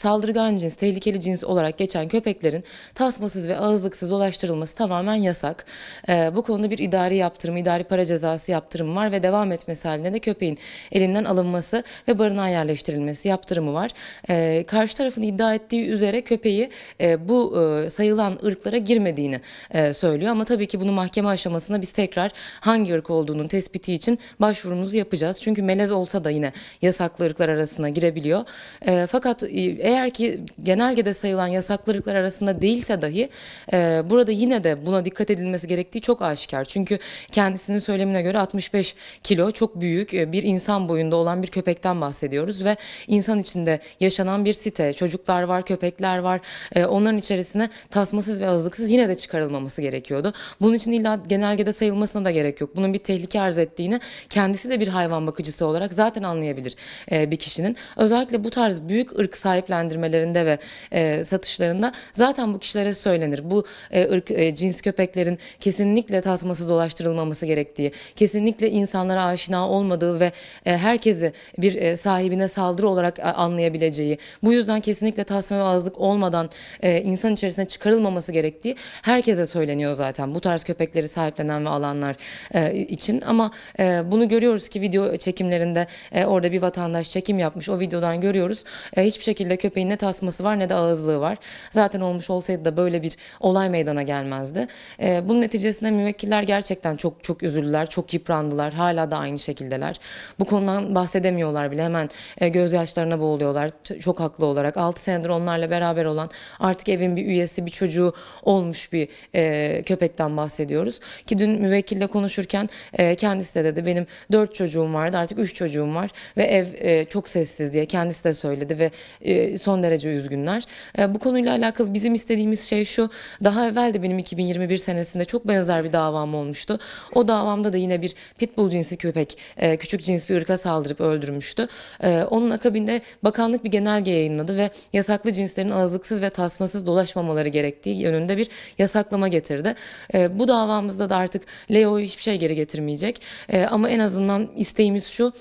saldırgan cins, tehlikeli cins olarak geçen köpeklerin tasmasız ve ağızlıksız dolaştırılması tamamen yasak. E, bu konuda bir idari yaptırım, idari para cezası yaptırımı var ve devam etmesi halinde de köpeğin elinden alınması ve barınağa yerleştirilmesi yaptırımı var. E, karşı tarafın iddia ettiği üzere köpeği e, bu e, sayılan ırklara girmediğini e, söylüyor ama tabii ki bunu mahkeme aşamasında biz tekrar hangi ırk olduğunun tespiti için başvurumuzu yapacağız. Çünkü melez olsa da yine yasaklı ırklar arasına girebiliyor. E, fakat e, eğer ki genelgede sayılan yasaklılıklar arasında değilse dahi e, burada yine de buna dikkat edilmesi gerektiği çok aşikar. Çünkü kendisinin söylemine göre 65 kilo çok büyük e, bir insan boyunda olan bir köpekten bahsediyoruz ve insan içinde yaşanan bir site. Çocuklar var, köpekler var. E, onların içerisine tasmasız ve azlıksız yine de çıkarılmaması gerekiyordu. Bunun için illa genelgede sayılmasına da gerek yok. Bunun bir tehlike arz ettiğini kendisi de bir hayvan bakıcısı olarak zaten anlayabilir e, bir kişinin. Özellikle bu tarz büyük ırk sahiplen sahiplendirmelerinde ve e, satışlarında zaten bu kişilere söylenir. Bu e, ırk e, cins köpeklerin kesinlikle tasmasız dolaştırılmaması gerektiği, kesinlikle insanlara aşina olmadığı ve e, herkesi bir e, sahibine saldırı olarak e, anlayabileceği, bu yüzden kesinlikle tasma ve azlık olmadan e, insan içerisine çıkarılmaması gerektiği herkese söyleniyor zaten. Bu tarz köpekleri sahiplenen ve alanlar e, için ama e, bunu görüyoruz ki video çekimlerinde e, orada bir vatandaş çekim yapmış. O videodan görüyoruz. E, hiçbir şekilde köpek köpeğin ne tasması var ne de ağızlığı var. Zaten olmuş olsaydı da böyle bir olay meydana gelmezdi. E, bunun neticesinde müvekkiller gerçekten çok çok üzüldüler, çok yıprandılar. Hala da aynı şekildeler. Bu konudan bahsedemiyorlar bile. Hemen e, gözyaşlarına boğuluyorlar çok haklı olarak. 6 senedir onlarla beraber olan artık evin bir üyesi, bir çocuğu olmuş bir e, köpekten bahsediyoruz. Ki dün müvekkille konuşurken e, kendisi de dedi benim 4 çocuğum vardı artık 3 çocuğum var ve ev e, çok sessiz diye kendisi de söyledi ve e, son derece üzgünler. Ee, bu konuyla alakalı bizim istediğimiz şey şu. Daha evvel de benim 2021 senesinde çok benzer bir davam olmuştu. O davamda da yine bir pitbull cinsi köpek e, küçük cins bir ırka saldırıp öldürmüştü. E, onun akabinde bakanlık bir genelge yayınladı ve yasaklı cinslerin ağızlıksız ve tasmasız dolaşmamaları gerektiği yönünde bir yasaklama getirdi. E, bu davamızda da artık Leo hiçbir şey geri getirmeyecek. Ama en azından isteğimiz şu.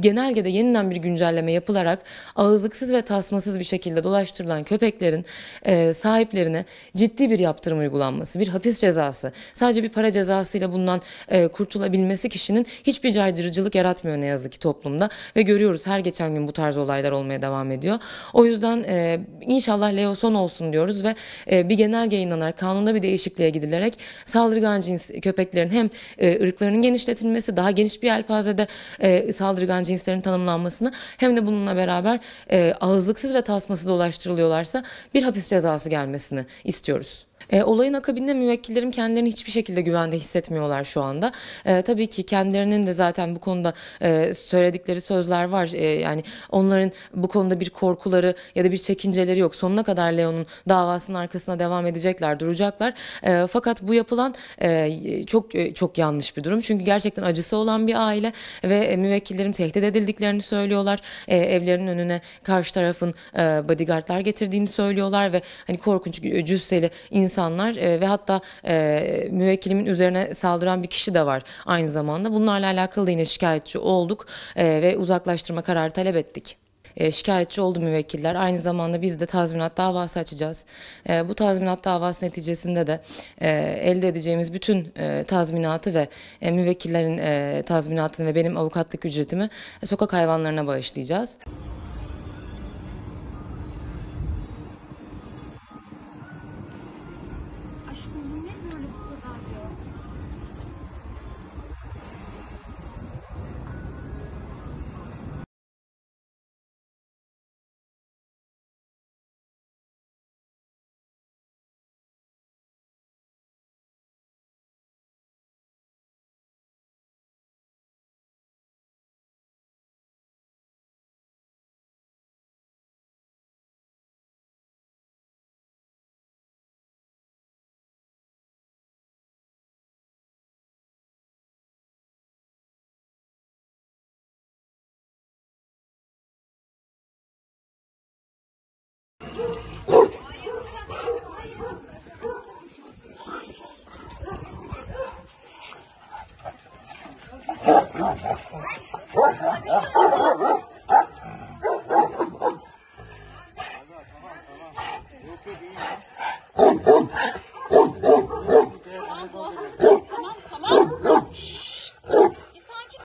Genelgede yeniden bir güncelleme yapılarak ağızlıksız ve ve tasmasız bir şekilde dolaştırılan köpeklerin e, sahiplerine ciddi bir yaptırım uygulanması, bir hapis cezası, sadece bir para cezasıyla bundan e, kurtulabilmesi kişinin hiçbir caydırıcılık yaratmıyor ne yazık ki toplumda ve görüyoruz her geçen gün bu tarz olaylar olmaya devam ediyor. O yüzden e, inşallah Leo son olsun diyoruz ve e, bir genelge yayınlanarak kanunda bir değişikliğe gidilerek saldırgan cins köpeklerin hem e, ırklarının genişletilmesi, daha geniş bir yelpazede e, saldırgan cinslerin tanımlanmasını hem de bununla beraber e, ağızlıksız ve tasmasız dolaştırılıyorlarsa bir hapis cezası gelmesini istiyoruz. E, olayın akabinde müvekkillerim kendilerini hiçbir şekilde güvende hissetmiyorlar şu anda. E, tabii ki kendilerinin de zaten bu konuda e, söyledikleri sözler var. E, yani onların bu konuda bir korkuları ya da bir çekinceleri yok. Sonuna kadar Leon'un davasının arkasına devam edecekler, duracaklar. E, fakat bu yapılan e, çok e, çok yanlış bir durum. Çünkü gerçekten acısı olan bir aile ve e, müvekkillerim tehdit edildiklerini söylüyorlar. E, evlerinin önüne karşı tarafın e, bodyguardlar getirdiğini söylüyorlar ve hani korkunç cüsseli insan insanlar e, ve hatta e, müvekkilimin üzerine saldıran bir kişi de var aynı zamanda. Bunlarla alakalı yine şikayetçi olduk e, ve uzaklaştırma kararı talep ettik e, şikayetçi oldu müvekkiller. Aynı zamanda biz de tazminat davası açacağız. E, bu tazminat davası neticesinde de e, elde edeceğimiz bütün tazminatı ve müvekkillerin tazminatını ve benim avukatlık ücretimi sokak hayvanlarına bağışlayacağız. 怎么那么夸张呀？